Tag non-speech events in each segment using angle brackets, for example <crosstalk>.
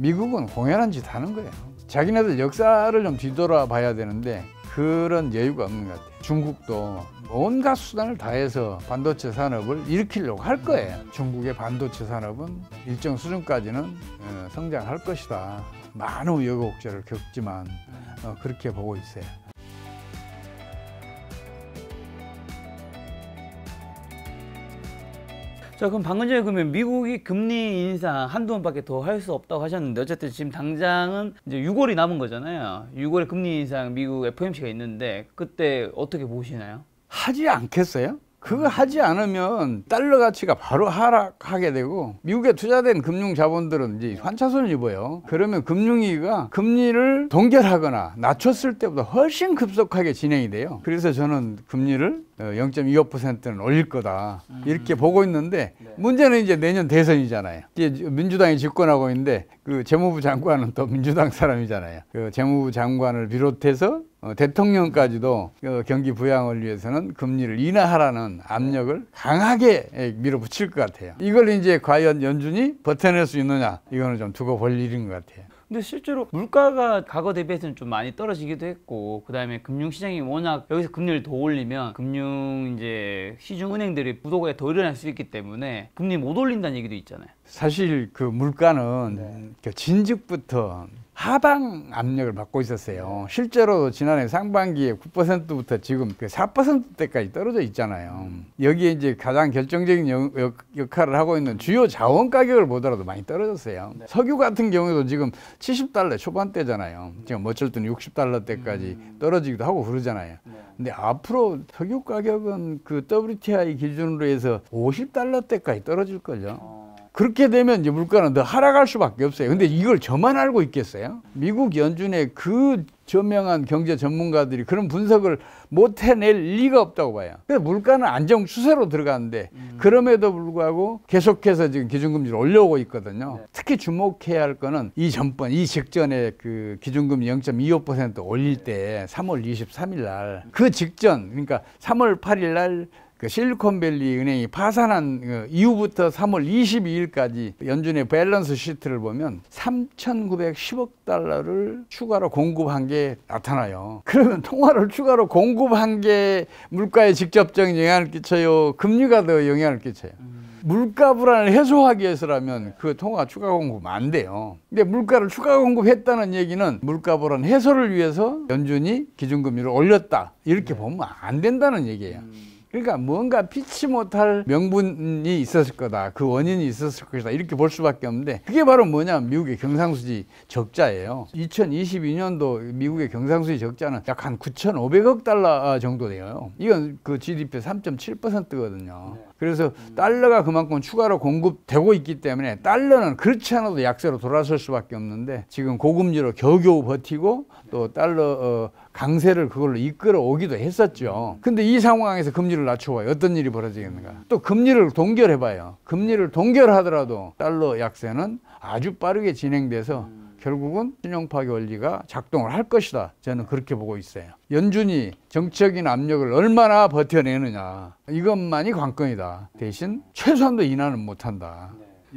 미국은 공연한 짓 하는 거예요. 자기네들 역사를 좀 뒤돌아봐야 되는데 그런 여유가 없는 것 같아요. 중국도 온갖 수단을 다해서 반도체 산업을 일으키려고 할 거예요. 중국의 반도체 산업은 일정 수준까지는 어, 성장할 것이다. 많은 여곡절을 겪지만 어, 그렇게 보고 있어요. 자 그럼 방금 전에 그러면 미국이 금리 인상 한두 번밖에 더 할 수 없다고 하셨는데 어쨌든 지금 당장은 이제 6월이 남은 거잖아요. 6월에 금리 인상 미국 FOMC가 있는데 그때 어떻게 보시나요? 하지 않겠어요? 그거 음. 하지 않으면 달러 가치가 바로 하락하게 되고 미국에 투자된 금융 자본들은 이제 네. 환차손을 입어요. 그러면 금융위기가 금리를 동결하거나 낮췄을 때보다 훨씬 급속하게 진행이 돼요. 그래서 저는 금리를 0.25%는 어, 올릴 거다 음. 이렇게 보고 있는데 네. 문제는 이제 내년 대선이잖아요. 이제 민주당이 집권하고 있는데 그 재무부 장관은 또 민주당 사람이잖아요. 그 재무부 장관을 비롯해서 어, 대통령까지도 어, 경기 부양을 위해서는 금리를 인하하라는 압력을 네. 강하게 예, 밀어붙일 것 같아요. 이걸 이제 과연 연준이 버텨낼 수 있느냐 이거는 좀 두고 볼 일인 것 같아요. 근데 실제로 물가가 과거 대비해서는 좀 많이 떨어지기도 했고 그다음에 금융시장이 워낙 여기서 금리를 더 올리면 금융 이제 시중은행들이 부도가 더 일어날 수 있기 때문에 금리 못 올린다는 얘기도 있잖아요. 사실 그 물가는 네. 그 진즉부터 하방 압력을 받고 있었어요. 실제로 지난해 상반기에 9%부터 지금 4%대까지 그 떨어져 있잖아요. 여기에 이제 가장 결정적인 역, 할을 하고 있는 주요 자원 가격을 보더라도 많이 떨어졌어요. 네. 석유 같은 경우도 에 지금 70달러 초반대잖아요. 지금 어쩔 때는 60달러대까지 음. 떨어지기도 하고 그러잖아요. 네. 근데 앞으로 석유 가격은 그 WTI 기준으로 해서 50달러대까지 떨어질 거죠. 어. 그렇게 되면 이제 물가는 더 하락할 수밖에 없어요. 근데 이걸 저만 알고 있겠어요? 미국 연준의 그 저명한 경제 전문가들이 그런 분석을 못 해낼 리가 없다고 봐요. 그래서 물가는 안정 추세로 들어가는데 음. 그럼에도 불구하고 계속해서 지금 기준금리를 올려오고 있거든요. 네. 특히 주목해야 할 거는 이 전번, 이 직전에 그 기준금리 0.25% 올릴 때 3월 23일 날 그 직전, 그러니까 3월 8일 날그 실리콘밸리 은행이 파산한 그 이후부터 3월 22일까지 연준의 밸런스 시트를 보면 3,910억 달러를 추가로 공급한 게 나타나요. 그러면 통화를 추가로 공급한 게 물가에 직접적인 영향을 끼쳐요. 금리가 더 영향을 끼쳐요. 음. 물가 불안을 해소하기 위해서라면 그 통화 추가 공급 안 돼요. 근데 물가를 추가 공급했다는 얘기는 물가 불안 해소를 위해서 연준이 기준금리를 올렸다. 이렇게 네. 보면 안 된다는 얘기예요. 음. 그러니까 뭔가 피치 못할 명분이 있었을 거다. 그 원인이 있었을 것이다. 이렇게 볼 수밖에 없는데 그게 바로 뭐냐 미국의 경상수지 적자예요. 2022년도 미국의 경상수지 적자는 약 한 9,500억 달러 정도 돼요. 이건 그 GDP 3.7%거든요. 그래서 달러가 그만큼 추가로 공급되고 있기 때문에 달러는 그렇지 않아도 약세로 돌아설 수밖에 없는데 지금 고금리로 겨우겨우 버티고 또 달러 어, 강세를 그걸로 이끌어 오기도 했었죠. 근데 이 상황에서 금리를 낮춰봐요. 어떤 일이 벌어지겠는가. 또 금리를 동결해봐요. 금리를 동결하더라도 달러 약세는 아주 빠르게 진행돼서 결국은 신용 파괴 원리가 작동을 할 것이다. 저는 그렇게 보고 있어요. 연준이 정치적인 압력을 얼마나 버텨내느냐. 이것만이 관건이다. 대신 최소한도 인하는 못한다.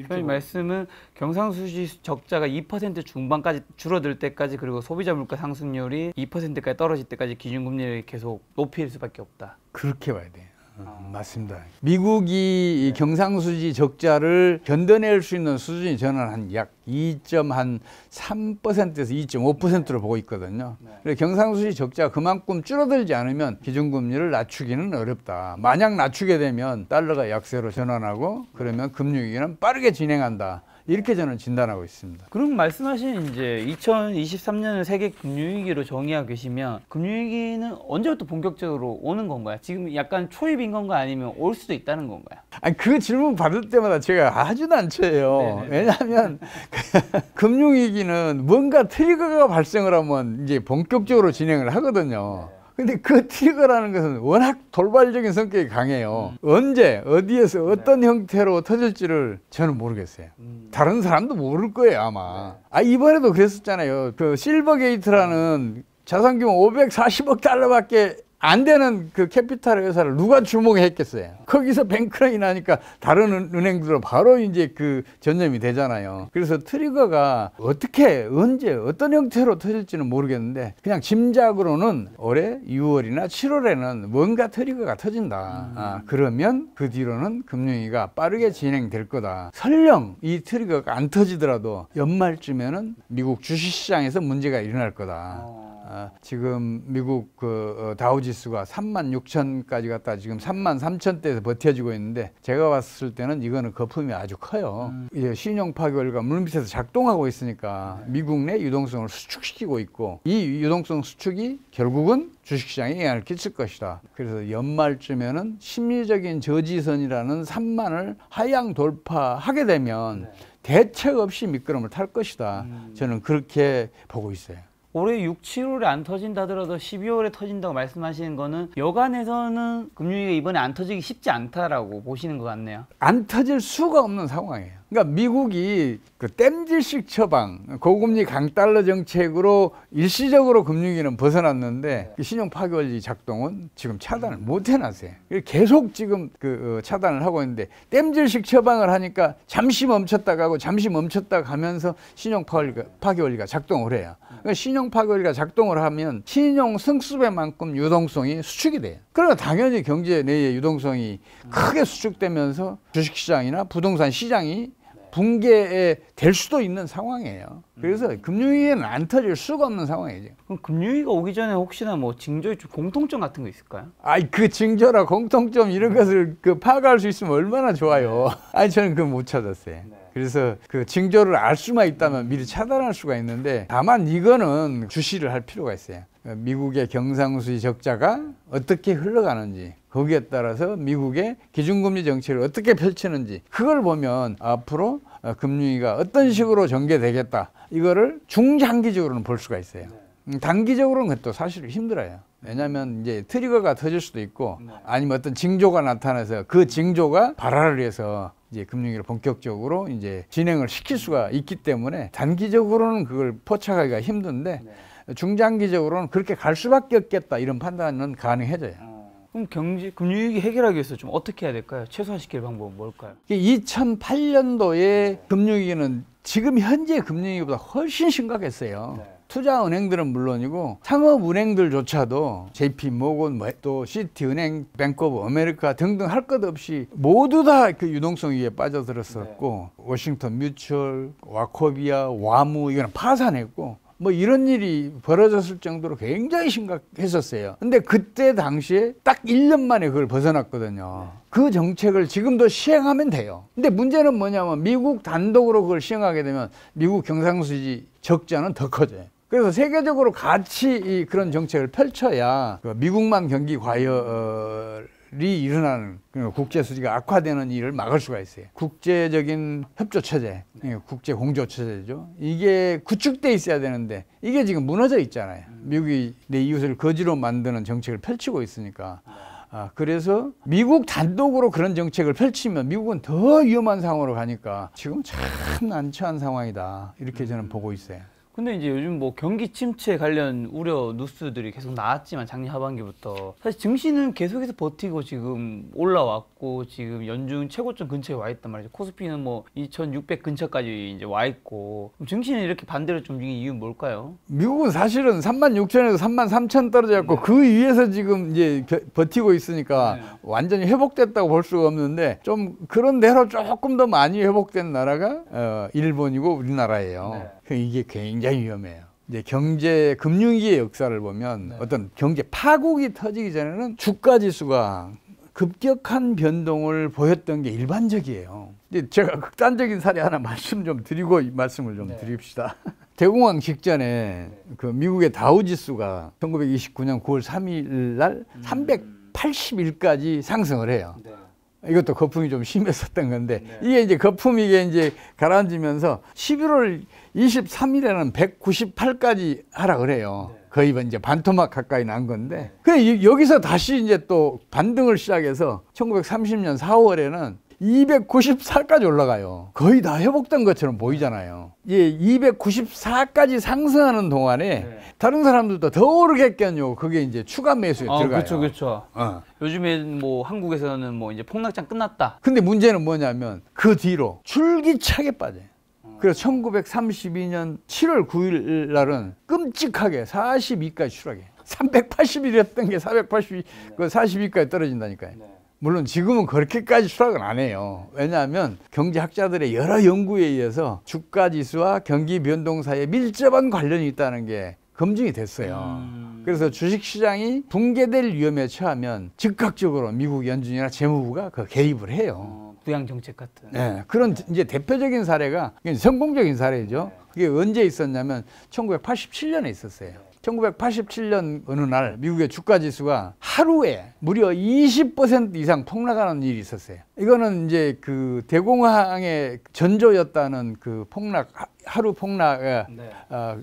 표현 말씀은 경상수지 적자가 2% 중반까지 줄어들 때까지 그리고 소비자 물가 상승률이 2%까지 떨어질 때까지 기준금리를 계속 높일 수밖에 없다. 그렇게 봐야 돼. 음, 아. 맞습니다. 미국이 네. 경상수지 적자를 견뎌낼 수 있는 수준이 저는 한약 2.3%에서 2.5%로 보고 있거든요. 네. 그래서 경상수지 적자가 그만큼 줄어들지 않으면 기준금리를 낮추기는 어렵다. 만약 낮추게 되면 달러가 약세로 전환하고 그러면 금융위기는 빠르게 진행한다. 이렇게 저는 진단하고 있습니다. 그럼 말씀하신 이제 2023년을 세계 금융위기로 정의하고 계시면 금융위기는 언제부터 본격적으로 오는 건가요? 지금 약간 초입인 건가 아니면 올 수도 있다는 건가요? 아니 그 질문 받을 때마다 제가 아주 난처해요. 네네 왜냐하면 <laughs> 금융위기는 뭔가 트리거가 발생을 하면 이제 본격적으로 진행을 하거든요. 네. 근데 그 트리거라는 것은 워낙 돌발적인 성격이 강해요. 음. 언제, 어디에서, 네. 어떤 네. 형태로 터질지를 저는 모르겠어요. 음. 다른 사람도 모를 거예요, 아마. 네. 아, 이번에도 그랬었잖아요. 그 실버게이트라는 음. 자산규모 540억 달러밖에 안 되는 그 캐피탈 회사를 누가 주목했겠어요. 거기서 뱅크런이 나니까 다른 은행들은 바로 이제 그 전염이 되잖아요. 그래서 트리거가 어떻게, 언제, 어떤 형태로 터질지는 모르겠는데 그냥 짐작으로는 올해 6월이나 7월에는 뭔가 트리거가 터진다. 음. 아, 그러면 그 뒤로는 금융위가 빠르게 진행될 거다. 설령 이 트리거가 안 터지더라도 연말쯤에는 미국 주식시장에서 문제가 일어날 거다. 어. 아, 지금 미국 그 어, 다우지수가 3만 6천까지 갔다 지금 3만 3천대에서 버텨지고 있는데 제가 봤을 때는 이거는 거품이 아주 커요. 음. 이제 예, 신용 파괴율과 물밑에서 작동하고 있으니까 네. 미국 내 유동성을 수축시키고 있고 이 유동성 수축이 결국은 주식시장에 영향을 끼칠 것이다. 그래서 연말쯤에는 심리적인 저지선이라는 3만을 하향 돌파하게 되면 네. 대책 없이 미끄럼을 탈 것이다. 음. 저는 그렇게 보고 있어요. 올해 6, 7월에 안 터진다 하더라도 12월에 터진다고 말씀하시는 거는 여간에서는 금융위기가 이번에 안 터지기 쉽지 않다라고 보시는 것 같네요. 안 터질 수가 없는 상황이에요. 그러니까 미국이 그 땜질식 처방, 고금리 강달러 정책으로 일시적으로 금융위는 벗어났는데 네. 그 신용 파괴원리 작동은 지금 차단을 못 해놨어요. 계속 지금 그 어, 차단을 하고 있는데 땜질식 처방을 하니까 잠시 멈췄다 가고 잠시 멈췄다 가면서 신용 파괴원리가 작동을 해요. 그러니까 신용 파괴원리가 작동을 하면 신용 승수배만큼 유동성이 수축이 돼요. 그러나 당연히 경제 내의 유동성이 크게 수축되면서 주식시장이나 부동산 시장이 붕괴될 에 수도 있는 상황이에요. 그래서 음. 금융위기는 안 터질 수가 없는 상황이죠. 그럼 금융위기가 오기 전에 혹시나 뭐 징조의 공통점 같은 거 있을까요? 아이 그 징조라 공통점 이런 것을 그 파악할 수 있으면 얼마나 좋아요. 네. 아니 저는 그 못 찾았어요. 네. 그래서 그 징조를 알 수만 있다면 미리 차단할 수가 있는데 다만 이거는 주시를 할 필요가 있어요. 미국의 경상수지 적자가 어떻게 흘러가는지 거기에 따라서 미국의 기준금리 정책을 어떻게 펼치는지 그걸 보면 앞으로 금융위가 어떤 식으로 전개되겠다 이거를 중장기적으로는 볼 수가 있어요. 네. 단기적으로는 그것도 사실 힘들어요. 왜냐하면 이제 트리거가 터질 수도 있고 네. 아니면 어떤 징조가 나타나서 그 징조가 발화를 위해서 이제 금융위를 본격적으로 이제 진행을 시킬 수가 있기 때문에 단기적으로는 그걸 포착하기가 힘든데 네. 중장기적으로는 그렇게 갈 수밖에 없겠다 이런 판단은 가능해져요. 아. 그럼 경제 금융위기 해결하기 위해서 좀 어떻게 해야 될까요? 최소화시킬 방법은 뭘까요? 2008년도에 네. 금융위기는 지금 현재 금융위기보다 훨씬 심각했어요. 네. 투자 은행들은 물론이고 상업 은행들조차도 JP 모건 뭐 또 시티 은행, 뱅크 오브 아메리카 등등 할 것 없이 모두 다 그 유동성 위에 빠져들었었고 네. 워싱턴 뮤추얼, 와코비아, 와무 이거는 파산했고 뭐 이런 일이 벌어졌을 정도로 굉장히 심각했었어요. 근데 그때 당시에 딱 1년 만에 그걸 벗어났거든요. 네. 그 정책을 지금도 시행하면 돼요. 근데 문제는 뭐냐면 미국 단독으로 그걸 시행하게 되면 미국 경상수지 적자는 더 커져요. 그래서 세계적으로 같이 이 그런 정책을 펼쳐야 그 미국만 경기 과열 이 일어나는 국제 수지가 악화되는 일을 막을 수가 있어요. 국제적인 협조 체제, 예, 국제 공조 체제죠. 이게 구축돼 있어야 되는데 이게 지금 무너져 있잖아요. 미국이 내 이웃을 거지로 만드는 정책을 펼치고 있으니까. 아, 그래서 미국 단독으로 그런 정책을 펼치면 미국은 더 위험한 상황으로 가니까 지금 참 난처한 상황이다. 이렇게 저는 보고 있어요. 근데 이제 요즘 뭐 경기 침체 관련 우려 뉴스들이 계속 나왔지만 작년 하반기부터 사실 증시는 계속해서 버티고 지금 올라왔고 지금 연중 최고점 근처에 와 있단 말이죠. 코스피는 뭐 2,600 근처까지 이제 와 있고 증시는 이렇게 반대로 좀 움직인 이유는 뭘까요? 미국은 사실은 3만 6천에서 3만 3천 떨어졌고 네. 그 위에서 지금 이제 버티고 있으니까 네. 완전히 회복됐다고 볼 수가 없는데 좀 그런 대로 조금 더 많이 회복된 나라가 어, 일본이고 우리나라예요. 네. 이게 굉장히 위험해요. 이제 경제 금융기의 역사를 보면 네. 어떤 경제 파국이 터지기 전에는 주가 지수가 급격한 변동을 보였던 게 일반적이에요. 근데 제가 극단적인 사례 하나 말씀 좀 드리고 말씀을 좀 네. 드립시다. 대공황 직전에 그 미국의 다우 지수가 1929년 9월 3일 날 음. 381까지 상승을 해요. 네. 이것도 거품이 좀 심했었던 건데 네. 이게 이제 거품이 이제 가라앉으면서 11월 23일에는 198까지 하라 그래요. 거의 이제 반토막 가까이 난 건데. 그 여기서 다시 이제 또 반등을 시작해서 1930년 4월에는 294까지 올라가요. 거의 다 회복된 것처럼 보이잖아요. 예, 294까지 상승하는 동안에 네. 다른 사람들도 더 오르겠겠냐고 그게 이제 추가 매수에 아, 들어가요. 그렇죠, 그렇죠. 어. 요즘에 뭐 한국에서는 뭐 이제 폭락장 끝났다. 근데 문제는 뭐냐면 그 뒤로 줄기차게 빠져요. 그래서 1932년 7월 9일 날은 끔찍하게 42까지 추락해. 3 8 1이었던게 480, 그 42까지 떨어진다니까요. 네. 물론 지금은 그렇게까지 추락은 안 해요. 왜냐하면 경제학자들의 여러 연구에 의해서 주가 지수와 경기 변동 사이에 밀접한 관련이 있다는 게 검증이 됐어요. 음. 그래서 주식시장이 붕괴될 위험에 처하면 즉각적으로 미국 연준이나 재무부가 그 개입을 해요. 어. 부양 정책 같은. 네, 그런 네. 이제 대표적인 사례가 성공적인 사례죠. 네. 그게 언제 있었냐면 1987년에 있었어요. 1987년 어느 날 미국의 주가 지수가 하루에 무려 20% 이상 폭락하는 일이 있었어요. 이거는 이제 그 대공황의 전조였다는 그 폭락 하루 폭락의 네. 어,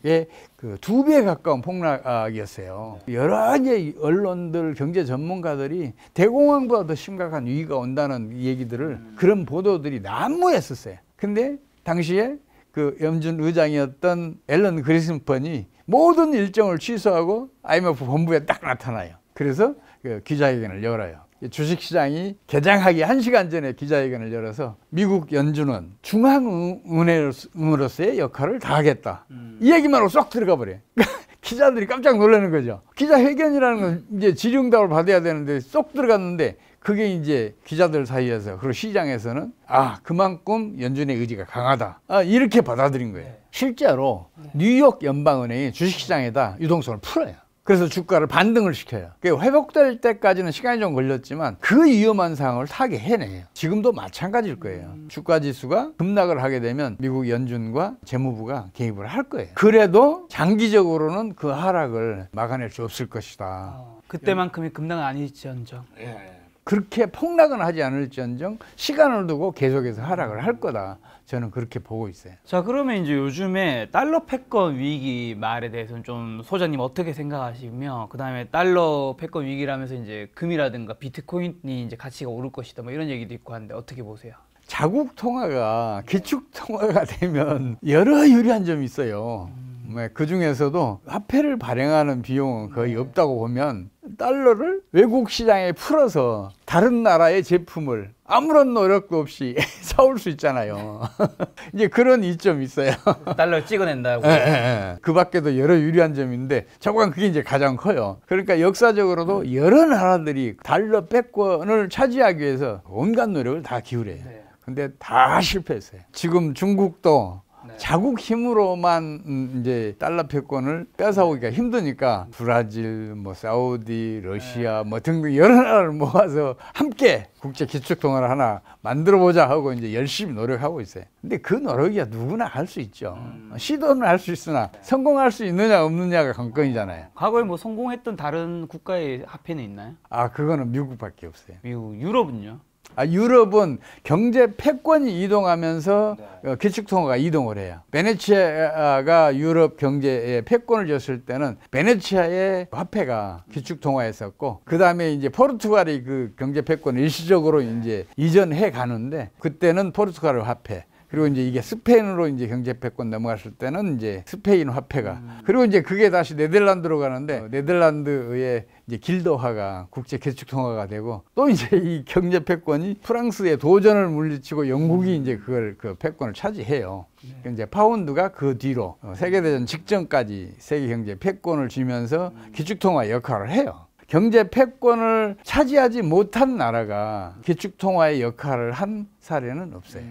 그두 배에 가까운 폭락이었어요. 네. 여러 가지 언론들, 경제 전문가들이 대공황보다 더 심각한 위기가 온다는 얘기들을 음. 그런 보도들이 난무했었어요. 근데 당시에 그 염준 의장이었던 앨런 그리슨펀이 모든 일정을 취소하고 IMF 본부에 딱 나타나요. 그래서 그 기자회견을 열어요. 주식시장이 개장하기 1시간 전에 기자회견을 열어서 미국 연준은 중앙은행으로서의 역할을 다하겠다. 음. 이 얘기만으로 쏙 들어가 버려. 요 <laughs> 기자들이 깜짝 놀라는 거죠. 기자회견이라는 건 이제 질의응답을 받아야 되는데 쏙 들어갔는데 그게 이제 기자들 사이에서 그리고 시장에서는 아 그만큼 연준의 의지가 강하다 아, 이렇게 받아들인 거예요. 네. 실제로 네. 뉴욕 연방은행이 주식시장에다 유동성을 풀어요. 그래서 주가를 반등을 시켜요. 그게 회복될 때까지는 시간이 좀 걸렸지만 그 위험한 상황을 타게 해내요. 지금도 마찬가지일 거예요. 음. 주가 지수가 급락을 하게 되면 미국 연준과 재무부가 개입을 할 거예요. 그래도 장기적으로는 그 하락을 막아낼 수 없을 것이다. 어, 그때만큼의 급락은 아니지언정. 예. 예. 그렇게 폭락은 하지 않을지언정 시간을 두고 계속해서 하락을 할 거다. 저는 그렇게 보고 있어요. 자 그러면 이제 요즘에 달러 패권 위기 말에 대해서는 좀 소장님 어떻게 생각하시며 그다음에 달러 패권 위기라면서 이제 금이라든가 비트코인이 이제 가치가 오를 것이다 뭐 이런 얘기도 있고 하는데 어떻게 보세요? 자국 통화가 기축 통화가 되면 여러 유리한 점이 있어요. 음. 네, 그 중에서도 화폐를 발행하는 비용은 거의 네. 없다고 보면 달러를 외국 시장에 풀어서 다른 나라의 제품을 아무런 노력도 없이 <laughs> 사올 수 있잖아요. <laughs> 이제 그런 이점이 있어요. <laughs> 달러 찍어낸다고. 예, 예, 예. 그 밖에도 여러 유리한 점인데 저건 그게 이제 가장 커요. 그러니까 역사적으로도 네. 여러 나라들이 달러 패권을 차지하기 위해서 온갖 노력을 다 기울여요. 네. 근데 다 실패했어요. 지금 중국도 자국 힘으로만 음, 이제 달러 패권을 뺏어오기가 힘드니까 브라질, 뭐 사우디, 러시아 네. 뭐 등등 여러 나라를 모아서 함께 국제 기축 통화를 하나 만들어 보자 하고 이제 열심히 노력하고 있어요. 근데 그 노력이야 누구나 할 수 있죠. 음. 시도는 할 수 있으나 네. 성공할 수 있느냐 없느냐가 관건이잖아요. 과거에 뭐 성공했던 다른 국가의 화폐는 있나요? 아 그거는 미국밖에 없어요. 미국 유럽은요? 아, 유럽은 경제 패권이 이동하면서 네. 어, 기축통화가 이동을 해요. 베네치아가 유럽 경제에 패권을 줬을 때는 베네치아의 화폐가 기축통화했었고 그다음에 이제 포르투갈이 그 경제 패권을 일시적으로 네. 이제 이전해 가는데 그때는 포르투갈 화폐 그리고 이제 이게 스페인으로 이제 경제 패권 넘어갔을 때는 이제 스페인 화폐가 음. 그리고 이제 그게 다시 네덜란드로 가는데 어, 네덜란드의 이제 길도화가 국제 개축통화가 되고 또 이제 이 경제 패권이 프랑스의 도전을 물리치고 영국이 음. 이제 그걸 그 패권을 차지해요. 네. 그러니까 이제 파운드가 그 뒤로 어, 음. 세계대전 직전까지 세계 경제 패권을 쥐면서 기축통화 음. 역할을 해요. 경제 패권을 차지하지 못한 나라가 기축통화의 역할을 한 사례는 없어요.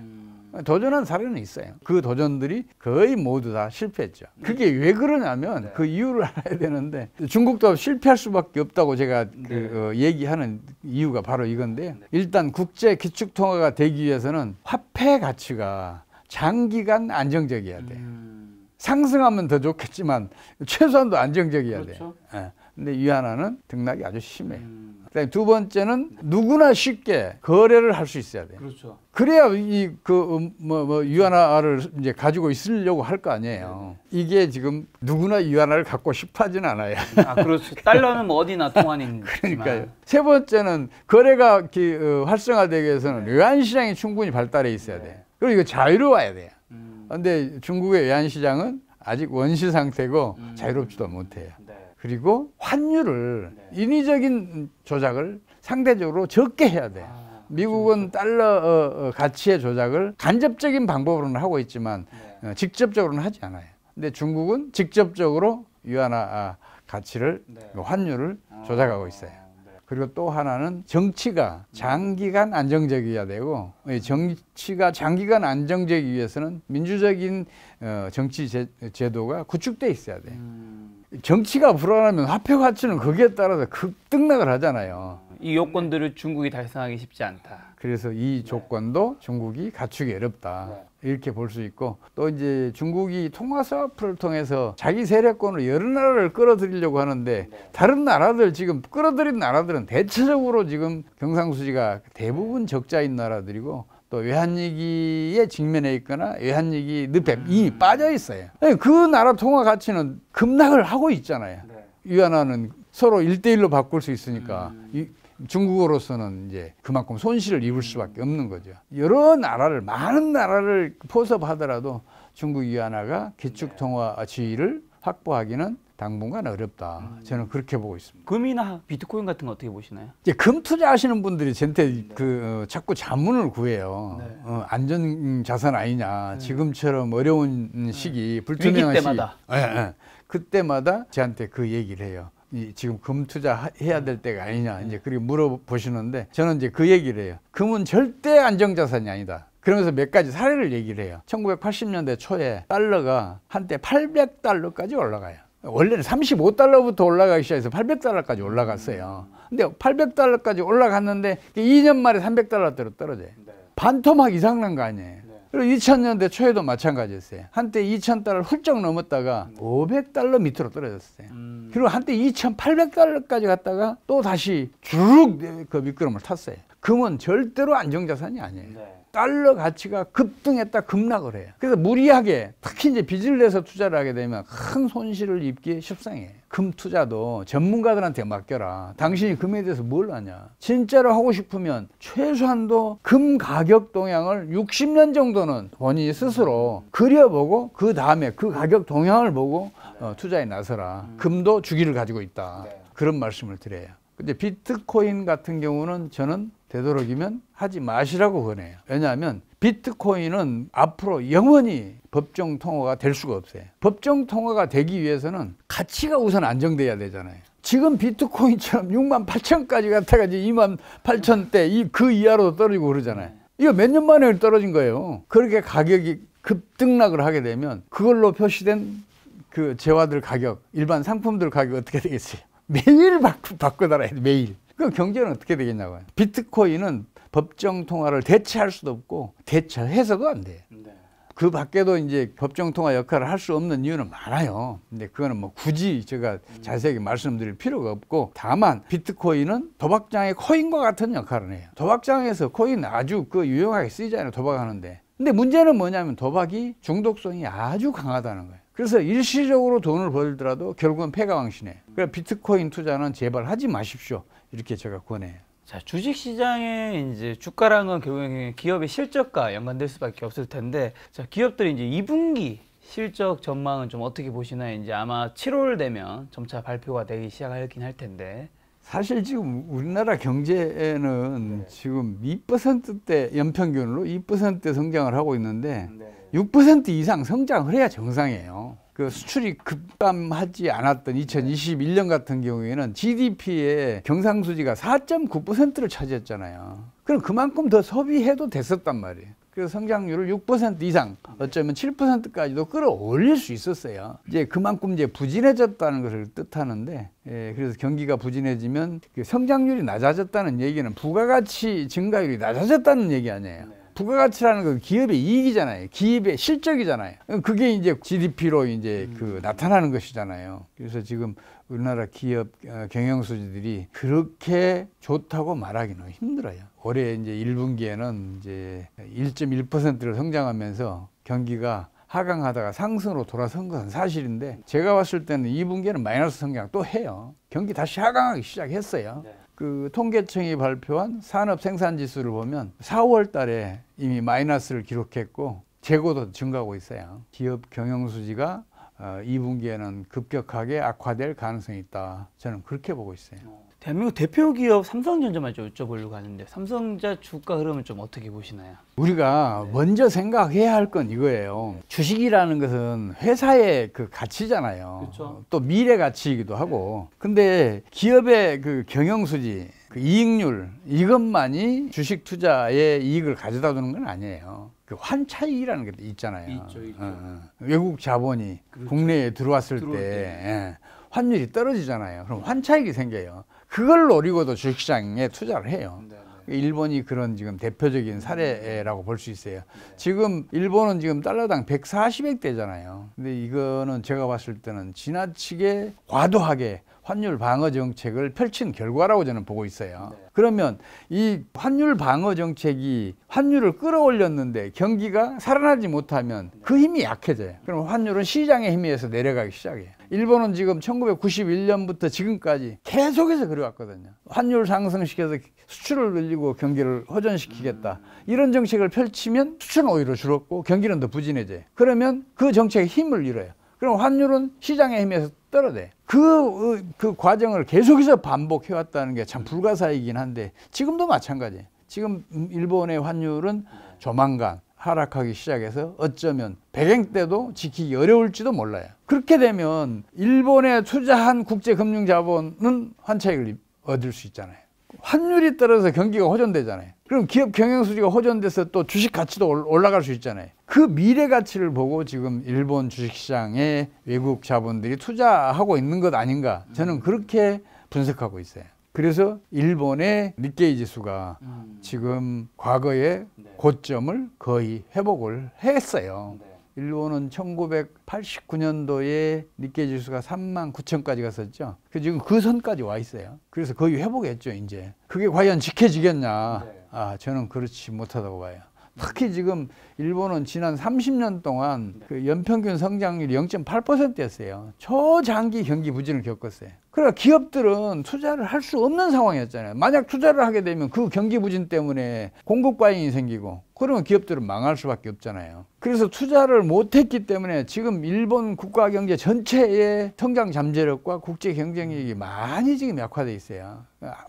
도전한 사례는 있어요. 그 도전들이 거의 모두 다 실패했죠. 그게 왜 그러냐면 네. 그 이유를 <laughs> 알아야 되는데 중국도 실패할 수밖에 없다고 제가 그, 네. 그, 어, 얘기하는 이유가 바로 이건데 네. 일단 국제 기축 통화가 되기 위해서는 화폐 가치가 장기간 안정적이어야 돼요. 음... 상승하면 더 좋겠지만 최소한도 안정적이어야 그렇죠? 돼요. 예. 근데 위안화는 등락이 아주 심해요. 음... 두 번째는 누구나 쉽게 거래를 할 수 있어야 돼요. 그렇죠. 그래야 이 그 뭐뭐 음, 뭐, 유한화를 이제 가지고 있으려고 할 거 아니에요. 네. 이게 지금 누구나 유한화를 갖고 싶어하진 않아요. 아 그렇죠. 달러는 뭐 어디나 통화인 <laughs> 그러니까요. 세 번째는 거래가 기, 어, 활성화되기 위해서는 네. 외환시장이 충분히 발달해 있어야 네. 돼요. 그리고 이거 자유로워야 돼요. 음. 근데 중국의 외환시장은 아직 원시 상태고 음. 자유롭지도 못해요. 그리고 환율을 네. 인위적인 조작을 상대적으로 적게 해야 돼 아. 미국은 그렇죠. 달러 어, 어, 가치의 조작을 간접적인 방법으로는 하고 있지만 네. 어, 직접적으로는 하지 않아요. 근데 중국은 직접적으로 유한화 아, 가치를 네. 그 환율을 아, 조작하고 있어요. 네. 그리고 또 하나는 정치가 장기간 안정적이어야 되고 정치가 장기간 안정적이기 위해서는 민주적인 어, 정치 제도가 구축돼 있어야 돼요. 음. 정치가 불안하면 화폐 가치는 거기에 따라서 급등락을 하잖아요. 이 요건들을 중국이 달성하기 쉽지 않다. 그래서 이 네. 조건도 네. 중국이 갖추기 어렵다. 네. 이렇게 볼 수 있고 또 이제 중국이 통화 스와프를 통해서 자기 세력권을 여러 나라를 끌어들이려고 하는데 네. 다른 나라들 지금 끌어들인 나라들은 대체적으로 지금 경상수지가 대부분 적자인 나라들이고 또 외환위기에 직면해 있거나 외환위기 늪에 음. 이미 빠져 있어요. 네, 그 나라 통화 가치는 급락을 하고 있잖아요. 네. 위안화는 서로 일대일로 바꿀 수 있으니까 음. 이, 중국으로서는 이제 그만큼 손실을 입을 음. 수밖에 없는 거죠. 여러 나라를 많은 나라를 포섭하더라도 중국 위안화가 기축 네. 통화 지위를 확보하기는 당분간 어렵다. 음. 저는 그렇게 보고 있습니다. 금이나 비트코인 같은 거 어떻게 보시나요? 이제 금 투자하시는 분들이 저한테 네. 그 어, 자꾸 자문을 구해요. 네. 어, 안전 자산 아니냐. 네. 지금처럼 어려운 네. 시기, 불투명한 시기. 때마다. 예, 예. 그때마다 저한테 그 얘기를 해요. 이 지금 금 투자해야 될 때가 아니냐 네. 이제 그렇게 물어보시는데 저는 이제 그 얘기를 해요. 금은 절대 안정자산이 아니다. 그러면서 몇 가지 사례를 얘기를 해요. 1980년대 초에 달러가 한때 800달러까지 올라가요. 원래는 35달러부터 올라가기 시작해서 800달러까지 올라갔어요. 음. 근데 800달러까지 올라갔는데 2년 만에 300달러대로 떨어져요. 네. 반토막 이상 난 거 아니에요. 네. 그리고 2000년대 초에도 마찬가지였어요. 한때 2000달러 훌쩍 넘었다가 500달러 음. 밑으로 떨어졌어요. 음. 그리고 한때 2800달러까지 갔다가 또 다시 주룩 그 미끄럼을 탔어요. 금은 절대로 안정자산이 아니에요. 네. 달러 가치가 급등했다 급락을 해요. 그래서 무리하게 특히 이제 빚을 내서 투자를 하게 되면 큰 손실을 입기 쉽상해. 금 투자도 전문가들한테 맡겨라. 당신이 금에 대해서 뭘 아냐. 진짜로 하고 싶으면 최소한도 금 가격 동향을 60년 정도는 본인이 스스로 그려보고 그 다음에 그 가격 동향을 보고 어, 투자에 나서라. 금도 주기를 가지고 있다. 네. 그런 말씀을 드려요. 근데 비트코인 같은 경우는 저는 되도록이면 하지 마시라고 권해요. 왜냐하면 비트코인은 앞으로 영원히 법정 통화가 될 수가 없어요. 법정 통화가 되기 위해서는 가치가 우선 안정돼야 되잖아요. 지금 비트코인처럼 6만 8천까지 갔다가지 2만 8천대 그 이하로 떨어지고 그러잖아요. 이거 몇 년 만에 떨어진 거예요. 그렇게 가격이 급등락을 하게 되면 그걸로 표시된 그 재화들 가격, 일반 상품들 가격 어떻게 되겠어요? 매일 바꾸, 바꿔달아야 돼, 매일. 그 경제는 어떻게 되겠냐고요. 비트코인은 법정 통화를 대체할 수도 없고 대체해서도안 돼요. 네. 그 밖에도 이제 법정 통화 역할을 할 수 없는 이유는 많아요. 근데 그거는 뭐 굳이 제가 음. 자세하게 말씀드릴 필요가 없고 다만 비트코인은 도박장의 코인과 같은 역할을 해요. 도박장에서 코인 아주 그 유용하게 쓰이잖아요. 도박하는데. 근데 문제는 뭐냐면 도박이 중독성이 아주 강하다는 거예요. 그래서 일시적으로 돈을 벌더라도 결국은 패가왕신해. 그래서 비트코인 투자는 제발 하지 마십시오. 이렇게 제가 권해요. 자, 주식 시장의 이제 주가라는건 결국에 기업의 실적과 연관될 수밖에 없을 텐데, 자, 기업들이 이제 2분기 실적 전망은 좀 어떻게 보시나요? 이제 아마 7월 되면 점차 발표가 되기 시작하긴 할 텐데. 사실 지금 우리나라 경제는 네. 지금 2%대 연평균으로 2%대 성장을 하고 있는데 네. 6% 이상 성장을 해야 정상이에요. 그 수출이 급감하지 않았던 2021년 같은 경우에는 GDP의 경상수지가 4.9%를 차지했잖아요. 그럼 그만큼 더 소비해도 됐었단 말이에요. 그래서 성장률을 6% 이상, 어쩌면 7%까지도 끌어올릴 수 있었어요. 이제 그만큼 이제 부진해졌다는 것을 뜻하는데, 예, 그래서 경기가 부진해지면 그 성장률이 낮아졌다는 얘기는 부가가치 증가율이 낮아졌다는 얘기 아니에요. 네. 부가가치라는 건 기업의 이익이잖아요. 기업의 실적이잖아요. 그게 이제 GDP로 이제 그 음. 나타나는 것이잖아요. 그래서 지금 우리나라 기업 어, 경영 수지들이 그렇게 좋다고 말하기는 힘들어요. 올해 이제 1분기에는 이제 1.1%를 성장하면서 경기가 하강하다가 상승으로 돌아선 것은 사실인데 제가 봤을 때는 2분기에는 마이너스 성장 또 해요. 경기 다시 하강하기 시작했어요. 네. 그 통계청이 발표한 산업 생산 지수를 보면 4월 달에 이미 마이너스를 기록했고 재고도 증가하고 있어요. 기업 경영 수지가 2분기에는 어, 급격하게 악화될 가능성이 있다. 저는 그렇게 보고 있어요. 대한민국 대표 기업 삼성전자만 좀 여쭤보려고 하는데 삼성자 주가 흐름은 좀 어떻게 보시나요? 우리가 네. 먼저 생각해야 할 건 이거예요. 주식이라는 것은 회사의 그 가치잖아요. 그쵸. 그렇죠. 또 미래 가치이기도 하고. 네. 근데 기업의 그 경영수지, 그 이익률 이것만이 주식 투자의 이익을 가져다 주는 건 아니에요. 그 환차익이라는 게 있잖아요. 있죠, 있죠. 어, 어, 외국 자본이 그렇죠. 국내에 들어왔을, 들어올 때, 때. 예, 환율이 떨어지잖아요. 그럼 환차익이 생겨요. 그걸 노리고도 주식시장에 투자를 해요. 네, 네. 그 일본이 그런 지금 대표적인 사례라고 볼 수 있어요. 네. 지금 일본은 지금 달러당 1 4 0억대잖아요 근데 이거는 제가 봤을 때는 지나치게 과도하게 환율 방어 정책을 펼친 결과라고 저는 보고 있어요. 네. 그러면 이 환율 방어 정책이 환율을 끌어올렸는데 경기가 살아나지 못하면 그 힘이 약해져요. 그럼 환율은 시장의 힘에 의해서 내려가기 시작해요. 일본은 지금 1991년부터 지금까지 계속해서 그래왔거든요. 환율 상승시켜서 수출을 늘리고 경기를 호전시키겠다. 음. 이런 정책을 펼치면 수출은 오히려 줄었고 경기는 더 부진해져요. 그러면 그 정책의 힘을 잃어요. 그럼 환율은 시장의 힘에서 떨어져요. 그, 그 과정을 계속해서 반복해왔다는 게 참 불가사이긴 한데 지금도 마찬가지예요. 지금 음, 일본의 환율은 조만간 하락하기 시작해서 어쩌면 백행 때도 지키기 어려울지도 몰라요. 그렇게 되면 일본에 투자한 국제금융자본은 환차익을 얻을 수 있잖아요. 환율이 떨어져서 경기가 호전되잖아요. 그럼 기업 경영 수지가 호전돼서 또 주식 가치도 올라갈 수 있잖아요. 그 미래 가치를 보고 지금 일본 주식시장에 외국 자본들이 투자하고 있는 것 아닌가 저는 그렇게 분석하고 있어요. 그래서 일본의 니케이 지수가 음. 지금 과거의 네. 고점을 거의 회복을 했어요. 네. 일본은 1989년도에 니케이 지수가 3만 9천까지 갔었죠. 그 지금 그 선까지 와 있어요. 그래서 거의 회복했죠, 이제. 그게 과연 지켜지겠냐? 네. 아, 저는 그렇지 못하다고 봐요. 특히 지금 일본은 지난 30년 동안 네. 그 연평균 성장률이 0.8%였어요. 초장기 경기 부진을 겪었어요. 그러니까 기업들은 투자를 할 수 없는 상황이었잖아요. 만약 투자를 하게 되면 그 경기 부진 때문에 공급 과잉이 생기고 그러면 기업들은 망할 수밖에 없잖아요. 그래서 투자를 못했기 때문에 지금 일본 국가 경제 전체의 성장 잠재력과 국제 경쟁력이 많이 지금 약화돼 있어요.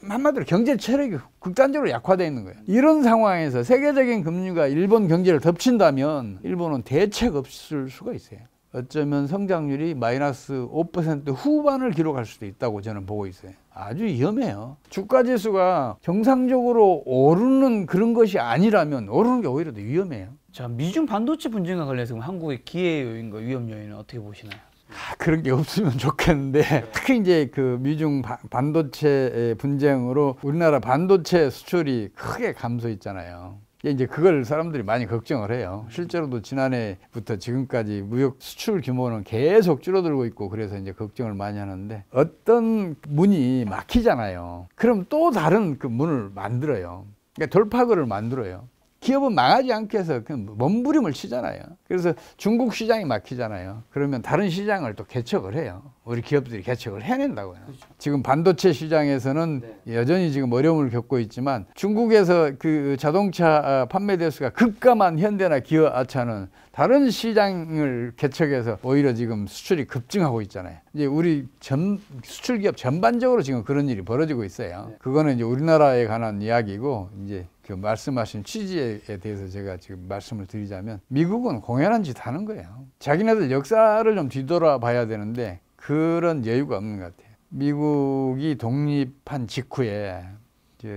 한마디로 경제 체력이 극단적으로 약화돼 있는 거예요. 이런 상황에서 세계적인 금융과 일본 경제를 덮 겹친다면 일본은 대책 없을 수가 있어요. 어쩌면 성장률이 마이너스 5% 후반을 기록할 수도 있다고 저는 보고 있어요. 아주 위험해요. 주가 지수가 정상적으로 오르는 그런 것이 아니라면 오르는 게 오히려 더 위험해요. 자, 미중 반도체 분쟁과 관련해서 한국의 기회 요인과 위험 요인은 어떻게 보시나요? 아, 그런 게 없으면 좋겠는데 <laughs> 특히 이제 그 미중 반도체 분쟁으로 우리나라 반도체 수출이 크게 감소했잖아요. 이제 그걸 사람들이 많이 걱정을 해요. 실제로도 지난해부터 지금까지 무역 수출 규모는 계속 줄어들고 있고 그래서 이제 걱정을 많이 하는데 어떤 문이 막히잖아요. 그럼 또 다른 그 문을 만들어요. 그러니까 돌파구를 만들어요. 기업은 망하지 않게 해서 몸부림을 치잖아요. 그래서 중국 시장이 막히잖아요. 그러면 다른 시장을 또 개척을 해요. 우리 기업들이 개척을 해낸다고요. 그렇죠. 지금 반도체 시장에서는 네. 여전히 지금 어려움을 겪고 있지만 중국에서 그 자동차 아, 판매 대수가 급감한 현대나 기어 아차는 다른 시장을 개척해서 오히려 지금 수출이 급증하고 있잖아요. 이제 우리 전 수출 기업 전반적으로 지금 그런 일이 벌어지고 있어요. 네. 그거는 이제 우리나라에 관한 이야기고 이제 그 말씀하신 취지에 대해서 제가 지금 말씀을 드리자면 미국은 공연한 짓 하는 거예요. 자기네들 역사를 좀 뒤돌아봐야 되는데 그런 여유가 없는 것 같아요. 미국이 독립한 직후에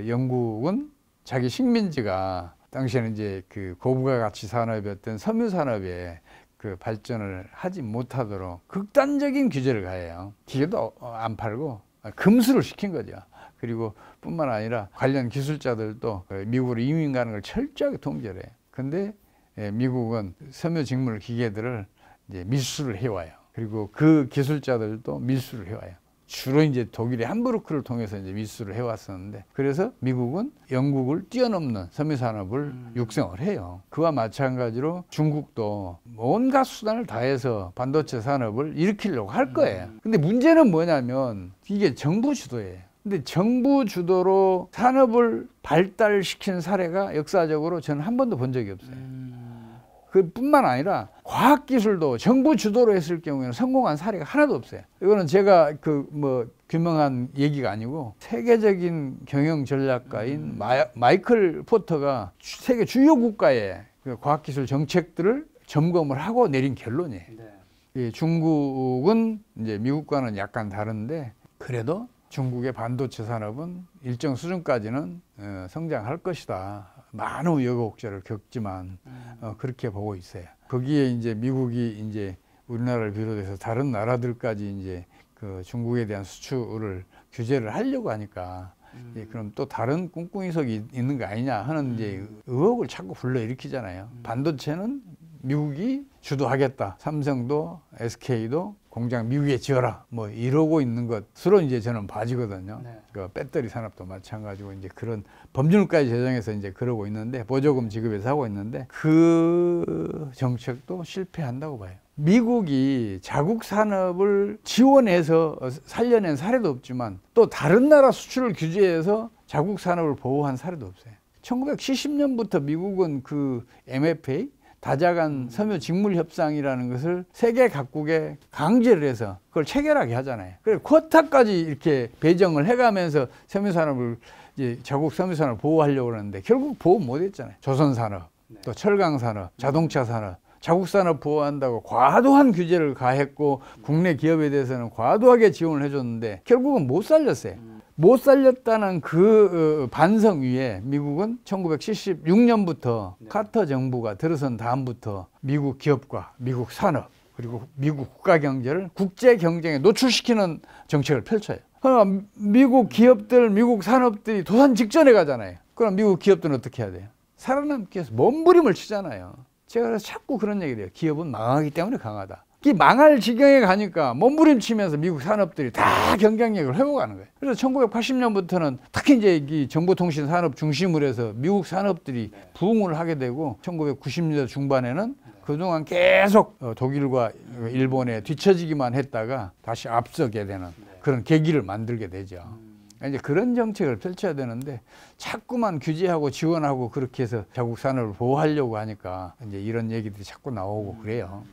영국은 자기 식민지가 당시에는 이제 그 고부가 가치 산업이었던 섬유 산업에 그 발전을 하지 못하도록 극단적인 규제를 가해요. 기계도 안 팔고 금수를 시킨 거죠. 그리고 뿐만 아니라 관련 기술자들도 그 미국으로 이민 가는 걸 철저하게 통제를 해요. 근데 예, 미국은 섬유 직물 기계들을 이제 밀수를 해와요. 그리고 그 기술자들도 밀수를 해와요. 주로 이제 독일의 함부르크를 통해서 이제 밀수를 해왔었는데 그래서 미국은 영국을 뛰어넘는 섬유 산업을 음. 육성을 해요. 그와 마찬가지로 중국도 온갖 수단을 다해서 반도체 산업을 일으키려고 할 음. 거예요. 근데 문제는 뭐냐면 이게 정부 주도예요. 근데 정부 주도로 산업을 발달시킨 사례가 역사적으로 저는 한 번도 본 적이 없어요. 음... 그뿐만 아니라 과학기술도 정부 주도로 했을 경우에는 성공한 사례가 하나도 없어요. 이거는 제가 그뭐 규명한 얘기가 아니고 세계적인 경영 전략가인 음... 마, 이클 포터가 세계 주요 국가의 그 과학기술 정책들을 점검을 하고 내린 결론이에요. 네. 예, 중국은 이제 미국과는 약간 다른데 그래도 중국의 반도체 산업은 일정 수준까지는 어, 성장할 것이다. 많은 우여곡절을 겪지만 어, 음. 그렇게 보고 있어요. 거기에 이제 미국이 이제 우리나라를 비롯해서 다른 나라들까지 이제 그 중국에 대한 수출을 규제를 하려고 하니까 예, 음. 예, 그럼 또 다른 꿍꿍이석이 있는 거 아니냐 하는 이제 음. 의혹을 자꾸 불러일으키잖아요. 음. 반도체는 미국이 주도하겠다. 삼성도 SK도 공장 미국에 지어라 뭐 이러고 있는 것으로 이제 저는 봐지거든요. 네. 그 배터리 산업도 마찬가지고 이제 그런 법률까지 제정해서 이제 그러고 있는데 보조금 지급해서 하고 있는데 그 정책도 실패한다고 봐요. 미국이 자국 산업을 지원해서 살려낸 사례도 없지만 또 다른 나라 수출을 규제해서 자국 산업을 보호한 사례도 없어요. 1970년부터 미국은 그 MFA 다자간 섬유 직물 협상이라는 것을 세계 각국에 강제를 해서 그걸 체결하게 하잖아요. 그래 쿼터까지 이렇게 배정을 해가면서 섬유 산업을 이제 자국 섬유 산업을 보호하려고 그러는데 결국 보호 못했잖아요. 조선 산업, 네. 또 철강 산업, 자동차 산업. 자국 산업 보호한다고 과도한 규제를 가했고 국내 기업에 대해서는 과도하게 지원을 해줬는데 결국은 못 살렸어요. 음. 못 살렸다는 그 어, 반성 위에 미국은 1976년부터 네. 카터 정부가 들어선 다음부터 미국 기업과 미국 산업 그리고 미국 국가 경제를 국제 경쟁에 노출시키는 정책을 펼쳐요. 그러나 미국 기업들, 미국 산업들이 도산 직전에 가잖아요. 그럼 미국 기업들은 어떻게 해야 돼요? 살아남기 위해서 몸부림을 치잖아요. 제가 자꾸 그런 얘기를 해요. 기업은 망하기 때문에 강하다. 이 망할 지경에 가니까 몸부림치면서 미국 산업들이 다 경쟁력을 회복하는 거예요. 그래서 1980년부터는 특히 이제 이 정보통신 산업 중심으로 해서 미국 산업들이 네. 부흥을 하게 되고 1990년대 중반에는 그동안 계속 어, 독일과 일본에 뒤처지기만 했다가 다시 앞서게 되는 네. 그런 계기를 만들게 되죠. 음. 그러니까 이제 그런 정책을 펼쳐야 되는데 자꾸만 규제하고 지원하고 그렇게 해서 자국 산업을 보호하려고 하니까 이제 이런 얘기들이 자꾸 나오고 음. 그래요.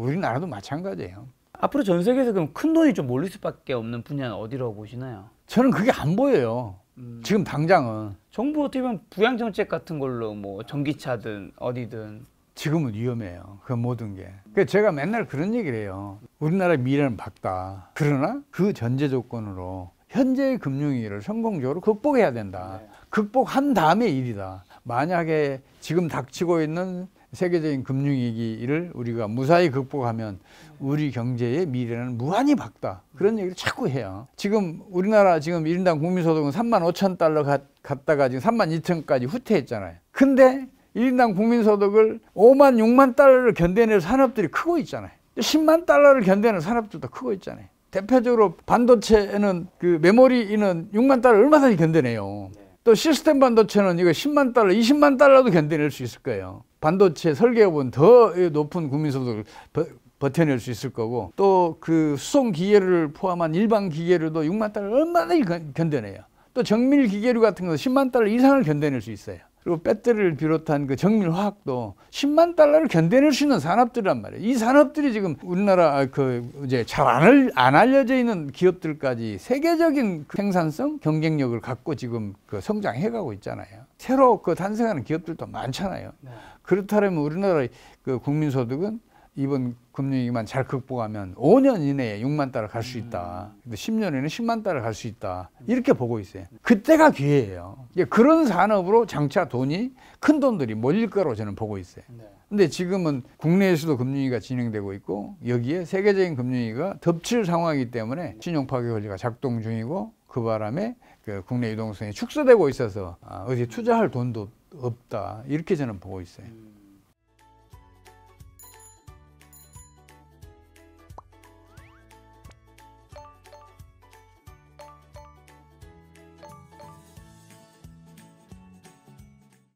우리나라도 마찬가지예요. 앞으로 전 세계에서 그럼 큰 돈이 좀 몰릴 수밖에 없는 분야는 어디로 보시나요? 저는 그게 안 보여요. 음. 지금 당장은 정부 어떻게 보면 부양 정책 같은 걸로 뭐 전기차든 어디든 지금은 위험해요. 그 모든 게. 그 제가 맨날 그런 얘기를 해요. 우리나라 미래는 밝다. 그러나 그 전제 조건으로 현재의 금융위기를 성공적으로 극복해야 된다. 네. 극복한 다음에 일이다. 만약에 지금 닥치고 있는 세계적인 금융위기를 우리가 무사히 극복하면 우리 경제의 미래는 무한히 밝다. 그런 얘기를 자꾸 해요. 지금 우리나라 지금 1인당 국민소득은 3만 5천 달러 갔다가 지금 3만 2천까지 후퇴했잖아요. 근데 1인당 국민소득을 5만 6만 달러를 견뎌낼 산업들이 크고 있잖아요. 10만 달러를 견뎌낸 산업들도 크고 있잖아요. 대표적으로 반도체는 그 메모리는 6만 달러 얼마든지 견뎌내요. 네. 또 시스템 반도체는 이거 10만 달러, 20만 달러도 견뎌낼 수 있을 거예요. 반도체 설계업은 더 높은 국민소득을 버텨낼 수 있을 거고 또 그 수송 기계를 포함한 일반 기계로도 6만 달러 얼마나 견뎌내요. 또 정밀 기계류 같은 거 10만 달러 이상을 견뎌낼 수 있어요. 그리고 배터리를 비롯한 그 정밀화학도 10만 달러를 견뎌낼 수 있는 산업들이란 말이에요. 이 산업들이 지금 우리나라 아, 그 이제 잘안 안 알려져 있는 기업들까지 세계적인 그 생산성, 경쟁력을 갖고 지금 그 성장해가고 있잖아요. 새로 그 탄생하는 기업들도 많잖아요. 네. 그렇다면 우리나라 그 국민소득은 이번 금융위기만 잘 극복하면 5년 이내에 6만 달러 갈수 음. 있다. 근데 10년에는 10만 달러 갈 수 있다. 이렇게 보고 있어요. 그때가 기회예요. 그런 산업으로 장차 돈이 큰 돈들이 몰릴 거로 저는 보고 있어요. 네. 근데 지금은 국내에서도 금융위기가 진행되고 있고 여기에 세계적인 금융위기가 덮칠 상황이기 때문에 신용 파괴 권리가 작동 중이고 그 바람에 그 국내 유동성이 축소되고 있어서 아, 어디 투자할 돈도 없다. 이렇게 저는 보고 있어요. 음.